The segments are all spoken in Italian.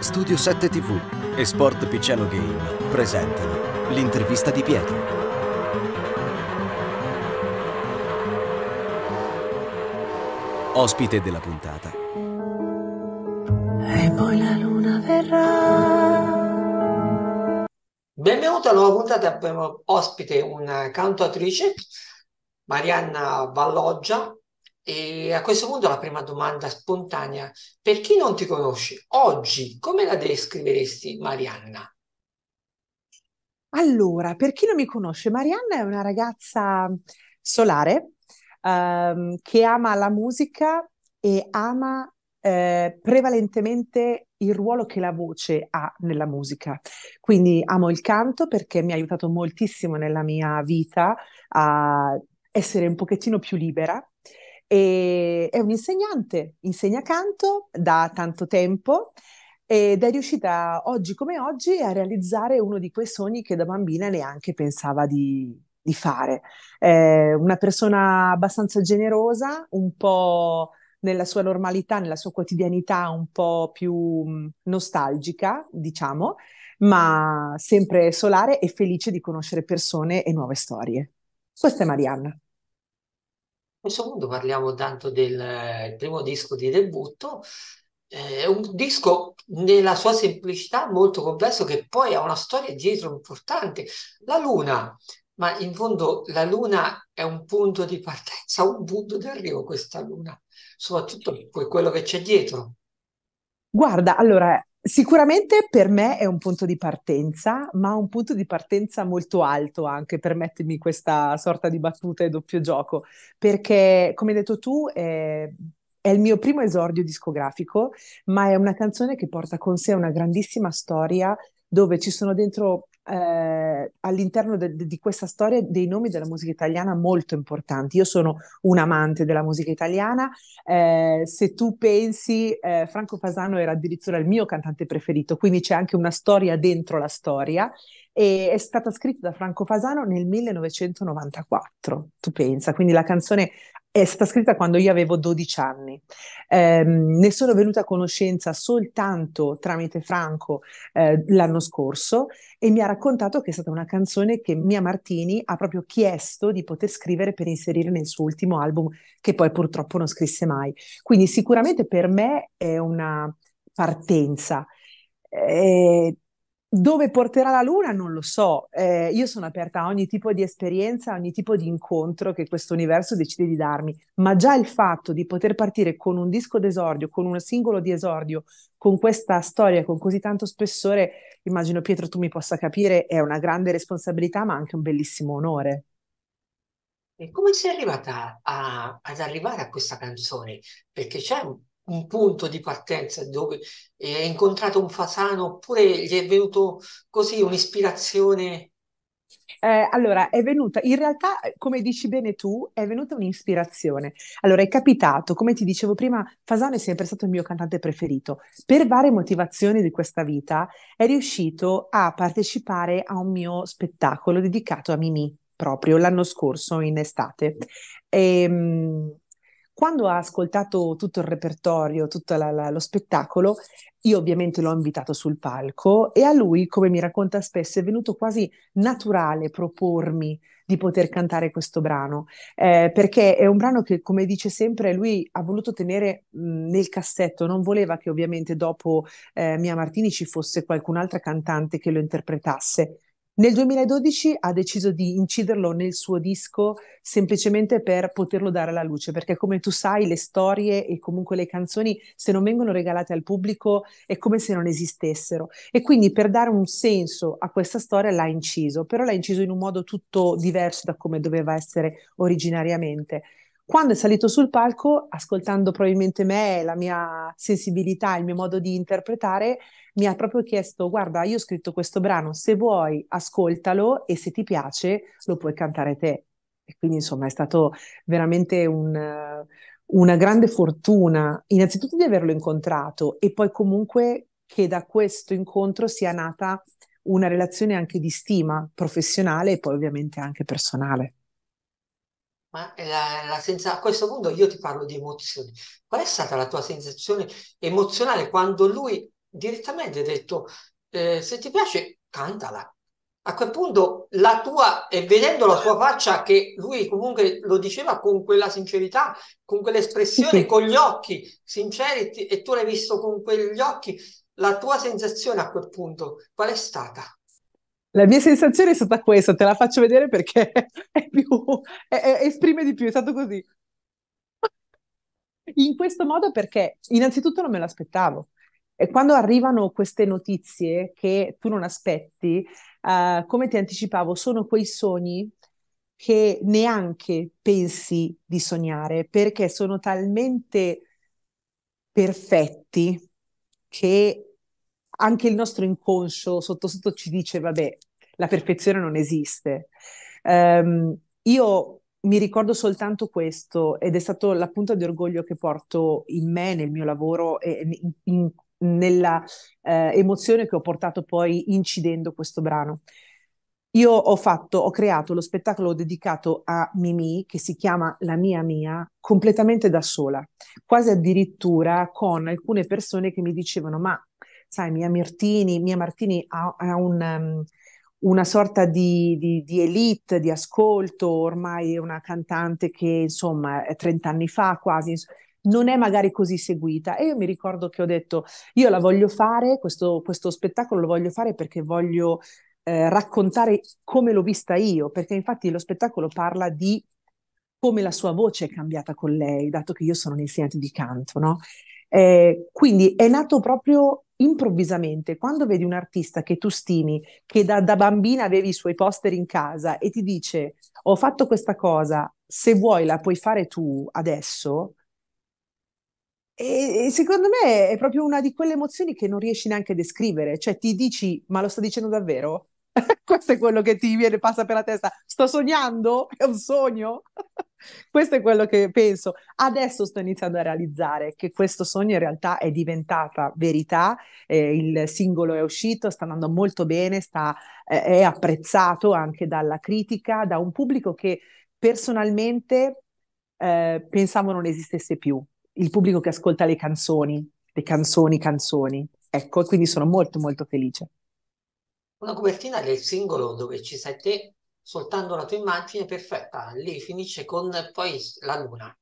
Studio 7 TV e Sport Picciano Game presentano l'intervista di Pietro. Ospite della puntata. E poi la luna verrà. Benvenuta alla nuova puntata, abbiamo ospite una cantautrice, Marianna Valloggia, e a questo punto la prima domanda spontanea, per chi non ti conosce, oggi come la descriveresti Marianna? Allora, per chi non mi conosce, Marianna è una ragazza solare ehm, che ama la musica e ama eh, prevalentemente il ruolo che la voce ha nella musica. Quindi amo il canto perché mi ha aiutato moltissimo nella mia vita a essere un pochettino più libera e è un'insegnante, insegna canto da tanto tempo ed è riuscita oggi come oggi a realizzare uno di quei sogni che da bambina neanche pensava di, di fare. È una persona abbastanza generosa, un po' nella sua normalità, nella sua quotidianità un po' più mm, nostalgica, diciamo, ma sempre solare e felice di conoscere persone e nuove storie. Questa è Marianna questo punto parliamo tanto del eh, primo disco di debutto, eh, un disco nella sua semplicità molto complesso che poi ha una storia dietro importante. La Luna, ma in fondo la Luna è un punto di partenza, un punto di arrivo questa Luna, soprattutto per quello che c'è dietro. Guarda, allora Sicuramente per me è un punto di partenza, ma un punto di partenza molto alto anche, permettimi questa sorta di battuta e doppio gioco, perché come hai detto tu eh, è il mio primo esordio discografico, ma è una canzone che porta con sé una grandissima storia dove ci sono dentro eh, all'interno de- de- di questa storia dei nomi della musica italiana molto importanti. Io sono un amante della musica italiana, eh, se tu pensi eh, Franco Fasano era addirittura il mio cantante preferito, quindi c'è anche una storia dentro la storia e è stata scritta da Franco Fasano nel 1994, tu pensa, quindi la canzone è stata scritta quando io avevo 12 anni. Eh, ne sono venuta a conoscenza soltanto tramite Franco eh, l'anno scorso e mi ha raccontato che è stata una canzone che Mia Martini ha proprio chiesto di poter scrivere per inserire nel suo ultimo album, che poi purtroppo non scrisse mai. Quindi sicuramente per me è una partenza. Eh, dove porterà la luna non lo so, eh, io sono aperta a ogni tipo di esperienza, a ogni tipo di incontro che questo universo decide di darmi, ma già il fatto di poter partire con un disco d'esordio, con un singolo di esordio, con questa storia, con così tanto spessore, immagino Pietro tu mi possa capire, è una grande responsabilità ma anche un bellissimo onore. E come sei arrivata a, ad arrivare a questa canzone? Perché c'è un un punto di partenza dove hai incontrato un fasano oppure gli è venuto così un'ispirazione? Eh, allora, è venuta, in realtà, come dici bene tu, è venuta un'ispirazione. Allora, è capitato, come ti dicevo prima, Fasano è sempre stato il mio cantante preferito. Per varie motivazioni di questa vita è riuscito a partecipare a un mio spettacolo dedicato a Mimì, proprio l'anno scorso in estate. E, ehm, quando ha ascoltato tutto il repertorio, tutto la, la, lo spettacolo, io ovviamente l'ho invitato sul palco e a lui, come mi racconta spesso, è venuto quasi naturale propormi di poter cantare questo brano, eh, perché è un brano che, come dice sempre, lui ha voluto tenere mh, nel cassetto, non voleva che ovviamente dopo eh, Mia Martini ci fosse qualcun'altra cantante che lo interpretasse nel 2012 ha deciso di inciderlo nel suo disco semplicemente per poterlo dare alla luce, perché come tu sai le storie e comunque le canzoni se non vengono regalate al pubblico è come se non esistessero e quindi per dare un senso a questa storia l'ha inciso, però l'ha inciso in un modo tutto diverso da come doveva essere originariamente. Quando è salito sul palco, ascoltando probabilmente me, la mia sensibilità, il mio modo di interpretare, mi ha proprio chiesto: Guarda, io ho scritto questo brano, se vuoi ascoltalo e se ti piace lo puoi cantare te. E quindi, insomma, è stato veramente un, una grande fortuna, innanzitutto di averlo incontrato e poi comunque che da questo incontro sia nata una relazione anche di stima professionale e poi ovviamente anche personale. Ma eh, la, la senza... a questo punto io ti parlo di emozioni. Qual è stata la tua sensazione emozionale quando lui direttamente ha detto eh, se ti piace cantala? A quel punto la tua, e vedendo la sua faccia che lui comunque lo diceva con quella sincerità, con quell'espressione, con gli occhi sinceri e tu l'hai visto con quegli occhi, la tua sensazione a quel punto qual è stata? La mia sensazione è stata questa, te la faccio vedere perché è più, è, è, esprime di più, è stato così. In questo modo perché innanzitutto non me l'aspettavo. E quando arrivano queste notizie che tu non aspetti, uh, come ti anticipavo, sono quei sogni che neanche pensi di sognare perché sono talmente perfetti che anche il nostro inconscio sotto sotto ci dice, vabbè, la perfezione non esiste. Um, io mi ricordo soltanto questo ed è stata la punta di orgoglio che porto in me, nel mio lavoro e in, in, nella eh, emozione che ho portato poi incidendo questo brano. Io ho fatto, ho creato lo spettacolo dedicato a Mimi che si chiama La mia mia completamente da sola, quasi addirittura con alcune persone che mi dicevano ma sai, Mia Martini, Mia Martini ha, ha un, um, una sorta di, di, di, elite, di ascolto, ormai è una cantante che insomma è 30 anni fa quasi, non è magari così seguita. E io mi ricordo che ho detto, io la voglio fare, questo, questo spettacolo lo voglio fare perché voglio eh, raccontare come l'ho vista io, perché infatti lo spettacolo parla di come la sua voce è cambiata con lei, dato che io sono un insegnante di canto, no? Eh, quindi è nato proprio improvvisamente, quando vedi un artista che tu stimi, che da, da bambina avevi i suoi poster in casa e ti dice ho fatto questa cosa, se vuoi la puoi fare tu adesso, e, e secondo me è proprio una di quelle emozioni che non riesci neanche a descrivere, cioè ti dici ma lo sta dicendo davvero? Questo è quello che ti viene, passa per la testa. Sto sognando? È un sogno? questo è quello che penso. Adesso sto iniziando a realizzare che questo sogno in realtà è diventata verità. Eh, il singolo è uscito, sta andando molto bene, sta, eh, è apprezzato anche dalla critica, da un pubblico che personalmente eh, pensavo non esistesse più. Il pubblico che ascolta le canzoni, le canzoni, canzoni. Ecco, quindi sono molto molto felice. Una copertina del singolo dove ci sei te, soltanto la tua immagine perfetta, lì finisce con poi la luna.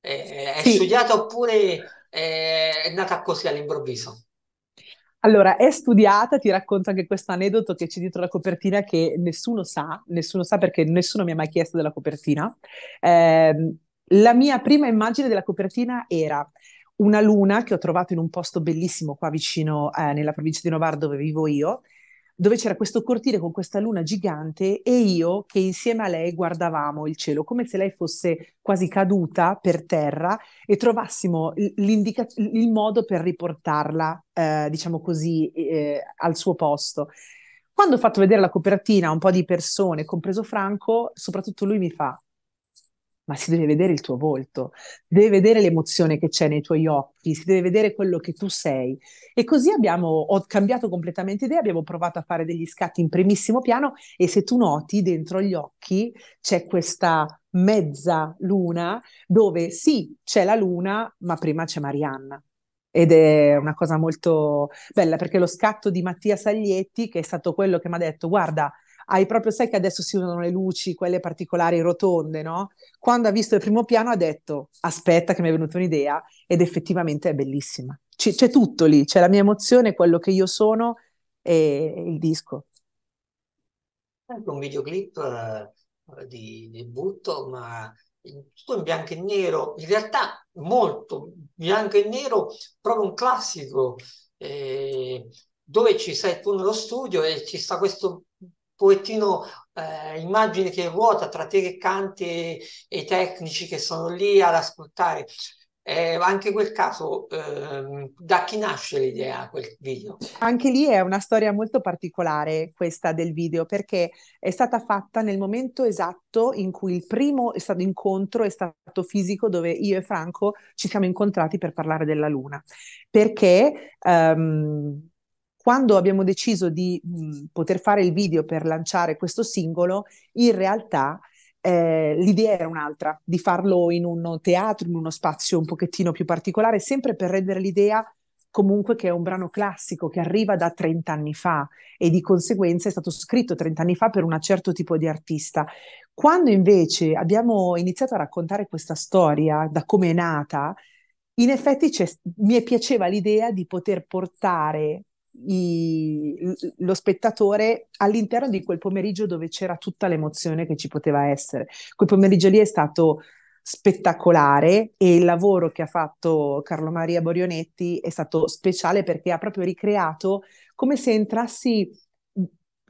Eh, è sì. studiata oppure eh, è nata così all'improvviso? Allora, è studiata, ti racconto anche questo aneddoto che c'è dietro la copertina che nessuno sa, nessuno sa perché nessuno mi ha mai chiesto della copertina. Eh, la mia prima immagine della copertina era una luna che ho trovato in un posto bellissimo qua vicino eh, nella provincia di Novara dove vivo io, dove c'era questo cortile con questa luna gigante e io che insieme a lei guardavamo il cielo, come se lei fosse quasi caduta per terra e trovassimo il modo per riportarla, eh, diciamo così, eh, al suo posto. Quando ho fatto vedere la copertina a un po' di persone, compreso Franco, soprattutto lui mi fa, ma si deve vedere il tuo volto, si deve vedere l'emozione che c'è nei tuoi occhi, si deve vedere quello che tu sei. E così abbiamo, ho cambiato completamente idea, abbiamo provato a fare degli scatti in primissimo piano e se tu noti dentro gli occhi c'è questa mezza luna dove sì, c'è la luna, ma prima c'è Marianna ed è una cosa molto bella perché lo scatto di Mattia Saglietti, che è stato quello che mi ha detto: Guarda, hai proprio, sai che adesso si usano le luci, quelle particolari rotonde, no? Quando ha visto il primo piano ha detto, aspetta che mi è venuta un'idea, ed effettivamente è bellissima. C- c'è tutto lì, c'è la mia emozione, quello che io sono e il disco. un videoclip eh, di, debutto, ma tutto in bianco e nero, in realtà molto bianco e nero, proprio un classico, eh, dove ci sei tu nello studio e ci sta questo pochettino eh, immagine che ruota tra te che canti e, e i tecnici che sono lì ad ascoltare. Eh, anche quel caso, eh, da chi nasce l'idea quel video? Anche lì è una storia molto particolare questa del video perché è stata fatta nel momento esatto in cui il primo è stato incontro è stato fisico dove io e Franco ci siamo incontrati per parlare della luna perché um, quando abbiamo deciso di mh, mm, poter fare il video per lanciare questo singolo, in realtà eh, l'idea era un'altra, di farlo in un teatro, in uno spazio un pochettino più particolare, sempre per rendere l'idea comunque che è un brano classico che arriva da 30 anni fa e di conseguenza è stato scritto 30 anni fa per un certo tipo di artista. Quando invece abbiamo iniziato a raccontare questa storia, da come è nata, in effetti mi piaceva l'idea di poter portare i, lo spettatore all'interno di quel pomeriggio dove c'era tutta l'emozione che ci poteva essere. Quel pomeriggio lì è stato spettacolare e il lavoro che ha fatto Carlo Maria Borionetti è stato speciale perché ha proprio ricreato come se entrassi mm,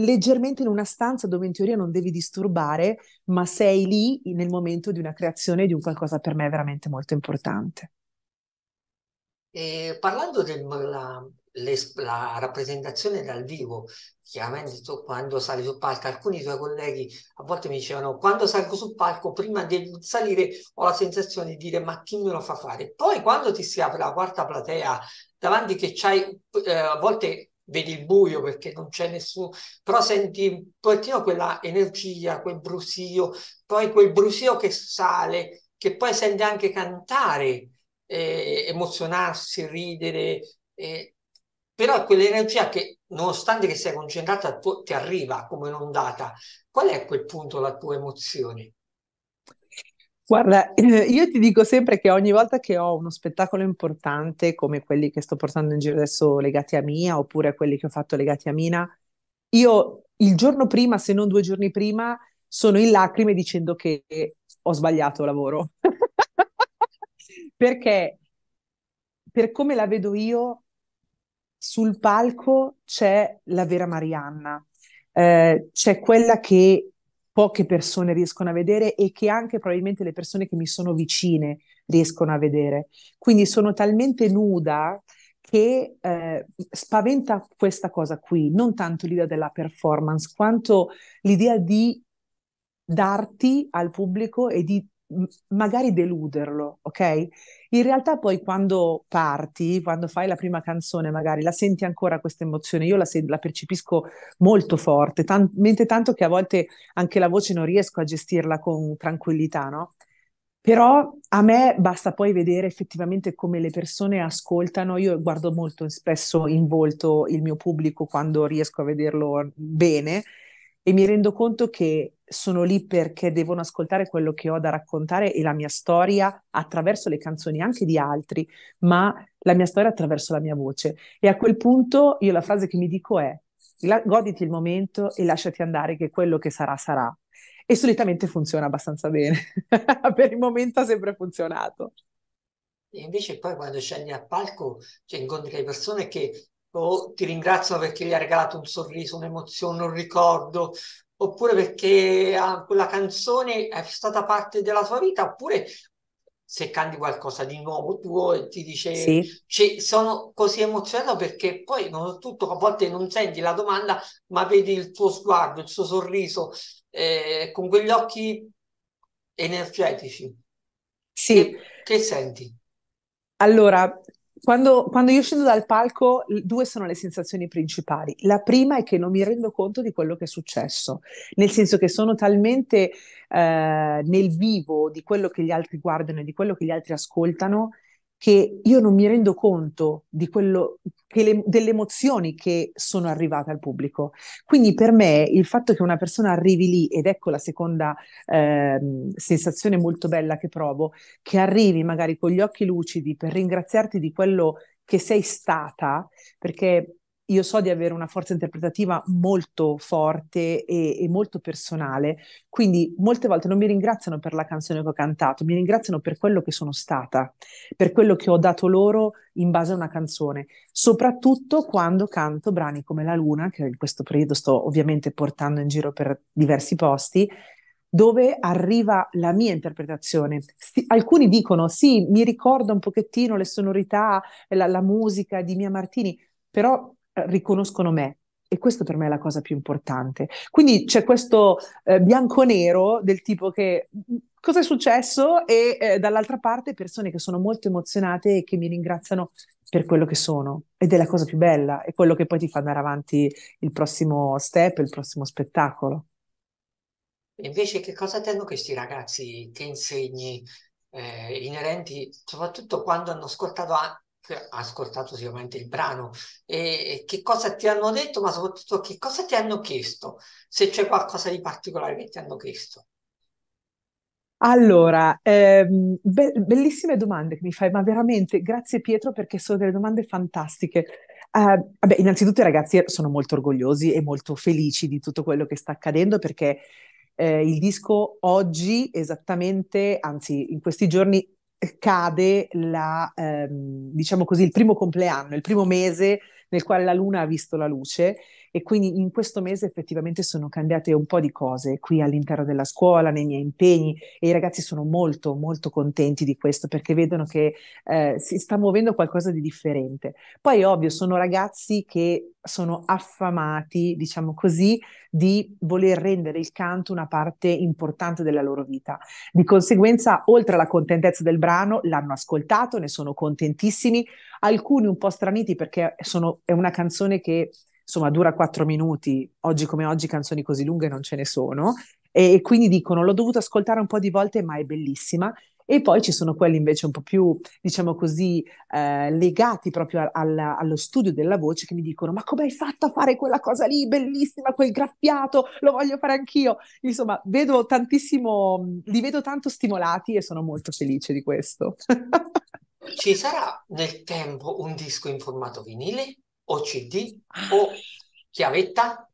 leggermente in una stanza dove in teoria non devi disturbare, ma sei lì nel momento di una creazione di un qualcosa per me veramente molto importante. E parlando della la rappresentazione dal vivo, chiaramente tu quando sali sul palco, alcuni tuoi colleghi a volte mi dicevano quando salgo sul palco, prima di salire ho la sensazione di dire ma chi me lo fa fare? Poi quando ti si apre la quarta platea davanti che c'hai, eh, a volte vedi il buio perché non c'è nessuno, però senti un pochettino quella energia, quel brusio, poi quel brusio che sale, che poi senti anche cantare, eh, emozionarsi, ridere, eh, però quell'energia che nonostante che sia concentrata ti arriva come un'ondata, qual è a quel punto la tua emozione? Guarda, eh, io ti dico sempre che ogni volta che ho uno spettacolo importante come quelli che sto portando in giro adesso legati a Mia oppure quelli che ho fatto legati a Mina, io il giorno prima, se non due giorni prima, sono in lacrime dicendo che ho sbagliato lavoro. Perché per come la vedo io, sul palco c'è la vera Marianna, eh, c'è quella che poche persone riescono a vedere e che anche probabilmente le persone che mi sono vicine riescono a vedere. Quindi sono talmente nuda che eh, spaventa questa cosa qui, non tanto l'idea della performance, quanto l'idea di darti al pubblico e di magari deluderlo, ok? In realtà poi quando parti, quando fai la prima canzone, magari la senti ancora questa emozione, io la, se- la percepisco molto forte, tan- mentre tanto che a volte anche la voce non riesco a gestirla con tranquillità, no? Però a me basta poi vedere effettivamente come le persone ascoltano. Io guardo molto spesso in volto il mio pubblico quando riesco a vederlo bene e mi rendo conto che sono lì perché devono ascoltare quello che ho da raccontare e la mia storia attraverso le canzoni anche di altri, ma la mia storia attraverso la mia voce. E a quel punto io la frase che mi dico è goditi il momento e lasciati andare che quello che sarà sarà. E solitamente funziona abbastanza bene. per il momento ha sempre funzionato. E invece poi quando scendi al palco cioè, incontri le persone che o oh, ti ringraziano perché gli ha regalato un sorriso, un'emozione, un ricordo, oppure perché ah, quella canzone è stata parte della tua vita, oppure se canti qualcosa di nuovo tuo e ti dice sì. cioè, sono così emozionato perché poi non, tutto, a volte non senti la domanda ma vedi il tuo sguardo, il suo sorriso eh, con quegli occhi energetici. Sì. Che, che senti? Allora, quando, quando, io scendo dal palco, due sono le sensazioni principali. La prima è che non mi rendo conto di quello che è successo, nel senso che sono talmente eh, nel vivo di quello che gli altri guardano e di quello che gli altri ascoltano che io non mi rendo conto le, delle emozioni che sono arrivate al pubblico. Quindi per me il fatto che una persona arrivi lì, ed ecco la seconda eh, sensazione molto bella che provo, che arrivi magari con gli occhi lucidi per ringraziarti di quello che sei stata, perché io so di avere una forza interpretativa molto forte e, e, molto personale, quindi molte volte non mi ringraziano per la canzone che ho cantato, mi ringraziano per quello che sono stata, per quello che ho dato loro in base a una canzone, soprattutto quando canto brani come La Luna, che in questo periodo sto ovviamente portando in giro per diversi posti, dove arriva la mia interpretazione. Sì, alcuni dicono sì, mi ricorda un pochettino le sonorità, la, la musica di Mia Martini, però riconoscono me. E questo per me è la cosa più importante. Quindi c'è questo eh, bianco-nero del tipo che mm, cosa è successo e eh, dall'altra parte persone che sono molto emozionate e che mi ringraziano per quello che sono ed è la cosa più bella, è quello che poi ti fa andare avanti il prossimo step, il prossimo spettacolo. Invece che cosa ti hanno chiesto ragazzi che insegni eh, inerenti, soprattutto quando hanno ascoltato ha ascoltato sicuramente il brano, e che cosa ti hanno detto, ma soprattutto che cosa ti hanno chiesto, se c'è qualcosa di particolare che ti hanno chiesto. Allora, ehm, be- bellissime domande che mi fai, ma veramente grazie Pietro perché sono delle domande fantastiche. Uh, vabbè, innanzitutto i ragazzi sono molto orgogliosi e molto felici di tutto quello che sta accadendo perché eh, il disco oggi esattamente, anzi in questi giorni cade la, ehm, diciamo così, il primo compleanno, il primo mese nel quale la Luna ha visto la luce e quindi in questo mese effettivamente sono cambiate un po' di cose qui all'interno della scuola, nei miei impegni e i ragazzi sono molto molto contenti di questo perché vedono che eh, si sta muovendo qualcosa di differente. Poi ovvio sono ragazzi che sono affamati, diciamo così, di voler rendere il canto una parte importante della loro vita. Di conseguenza, oltre alla contentezza del brano, l'hanno ascoltato, ne sono contentissimi, alcuni un po' straniti perché sono, è una canzone che insomma dura quattro minuti, oggi come oggi canzoni così lunghe non ce ne sono, e, e quindi dicono l'ho dovuto ascoltare un po' di volte ma è bellissima, e poi ci sono quelli invece un po' più, diciamo così, eh, legati proprio alla, allo studio della voce che mi dicono: Ma come hai fatto a fare quella cosa lì? Bellissima, quel graffiato, lo voglio fare anch'io. Insomma, vedo tantissimo, li vedo tanto stimolati e sono molto felice di questo. ci sarà nel tempo un disco in formato vinile? o CD o ah. chiavetta?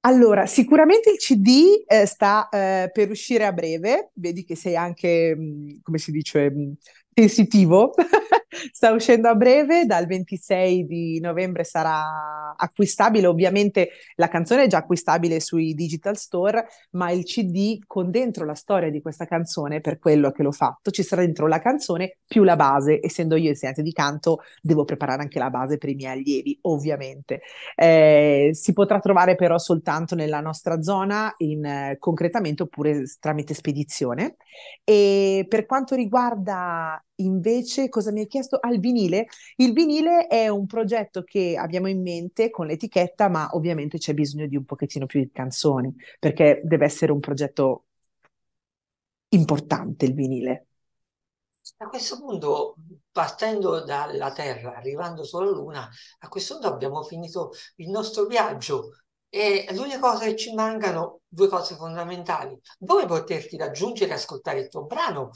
Allora, sicuramente il CD eh, sta eh, per uscire a breve, vedi che sei anche, mm, come si dice, mm, sensitivo sta uscendo a breve, dal 26 di novembre sarà acquistabile, ovviamente la canzone è già acquistabile sui digital store, ma il CD con dentro la storia di questa canzone, per quello che l'ho fatto, ci sarà dentro la canzone più la base, essendo io insegnante di canto devo preparare anche la base per i miei allievi, ovviamente. Eh, si potrà trovare però soltanto nella nostra zona, in, eh, concretamente oppure tramite spedizione. E per quanto riguarda invece cosa mi hai chiesto? Al ah, vinile. Il vinile è un progetto che abbiamo in mente con l'etichetta, ma ovviamente c'è bisogno di un pochettino più di canzoni, perché deve essere un progetto importante il vinile. A questo punto, partendo dalla Terra, arrivando sulla Luna, a questo punto abbiamo finito il nostro viaggio. E l'unica cosa che ci mancano, due cose fondamentali, dove poterti raggiungere e ascoltare il tuo brano,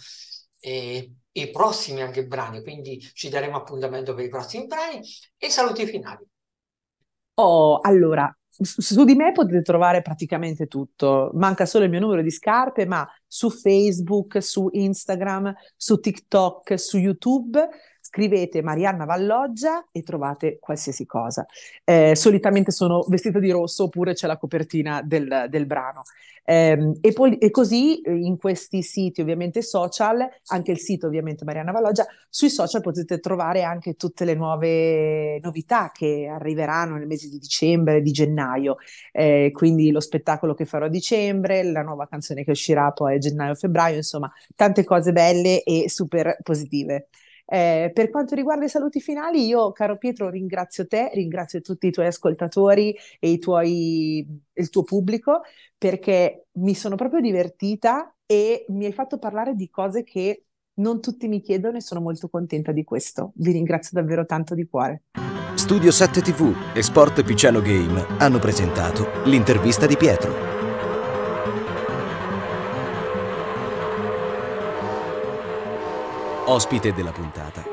e i prossimi anche brani, quindi ci daremo appuntamento per i prossimi brani e saluti finali. Oh, allora, su di me potete trovare praticamente tutto, manca solo il mio numero di scarpe, ma su Facebook, su Instagram, su TikTok, su YouTube scrivete Marianna Valloggia e trovate qualsiasi cosa. Eh, solitamente sono vestita di rosso oppure c'è la copertina del, del brano. Eh, e, poi, e, così eh, in questi siti ovviamente social, anche il sito ovviamente Marianna Valloggia, sui social potete trovare anche tutte le nuove novità che arriveranno nel mese di dicembre di gennaio, eh, quindi lo spettacolo che farò a dicembre, la nuova canzone che uscirà poi a gennaio-febbraio, insomma tante cose belle e super positive. Eh, per quanto riguarda i saluti finali, io, caro Pietro, ringrazio te, ringrazio tutti i tuoi ascoltatori e tuoi, il tuo pubblico perché mi sono proprio divertita e mi hai fatto parlare di cose che non tutti mi chiedono e sono molto contenta di questo. Vi ringrazio davvero tanto di cuore. Studio 7 TV e Sport Picciano Game hanno presentato l'intervista di Pietro. ospite della puntata.